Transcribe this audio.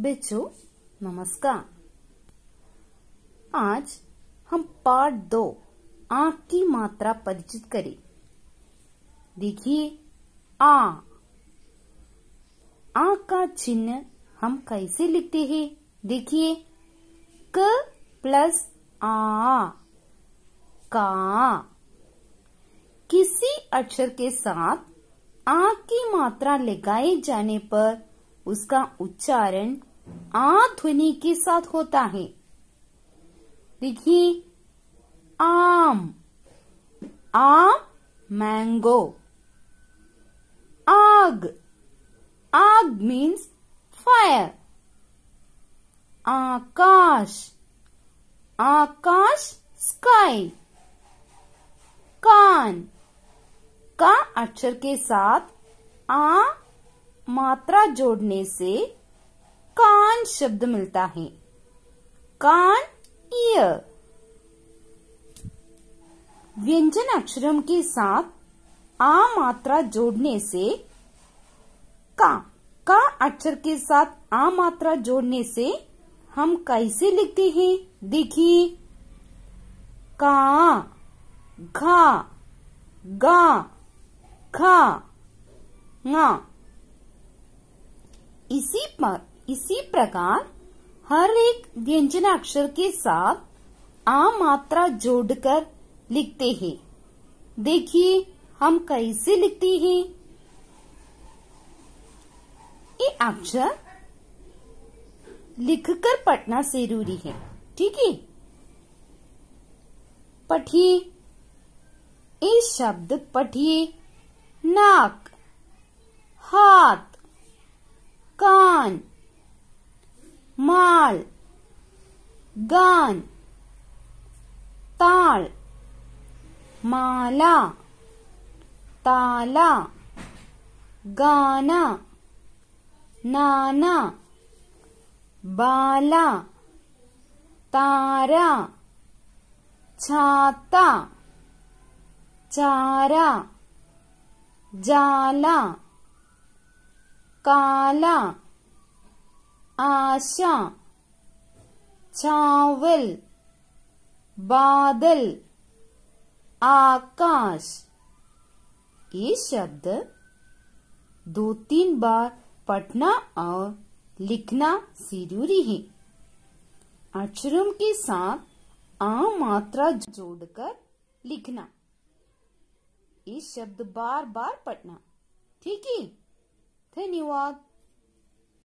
बेचो नमस्कार आज हम पार्ट दो आंख की मात्रा परिचित करें देखिए आ आ का चिन्ह हम कैसे लिखते हैं देखिए क प्लस आ का किसी अक्षर के साथ आ की मात्रा लगाए जाने पर उसका उच्चारण आ ध्वनि के साथ होता है देखिए आम आम मैंगो आग आग मीन्स फायर आकाश आकाश स्काई कान का अक्षर के साथ आ मात्रा जोड़ने से कान शब्द मिलता है कान ईयर व्यंजन अक्षरम के साथ आ मात्रा जोड़ने से का का अक्षर के साथ आ मात्रा जोड़ने से हम कैसे लिखते हैं देखिए का घा गा खा ना इसी इसी प्रकार हर एक व्यंजन अक्षर के साथ आ मात्रा जोड़कर लिखते हैं देखिए हम कैसे लिखते हैं ये अक्षर लिखकर पढ़ना जरूरी है ठीक है पढ़िए ये शब्द पढ़िए नाक हाथ man mal gan ताल माला ताला गाना नाना बाला तारा छाता चारा जाला काला आशा चावल बादल आकाश ये शब्द दो तीन बार पढ़ना और लिखना जरूरी है अक्षरों के साथ आ मात्रा जोड़कर लिखना ये शब्द बार बार पढ़ना ठीक है धन्यवाद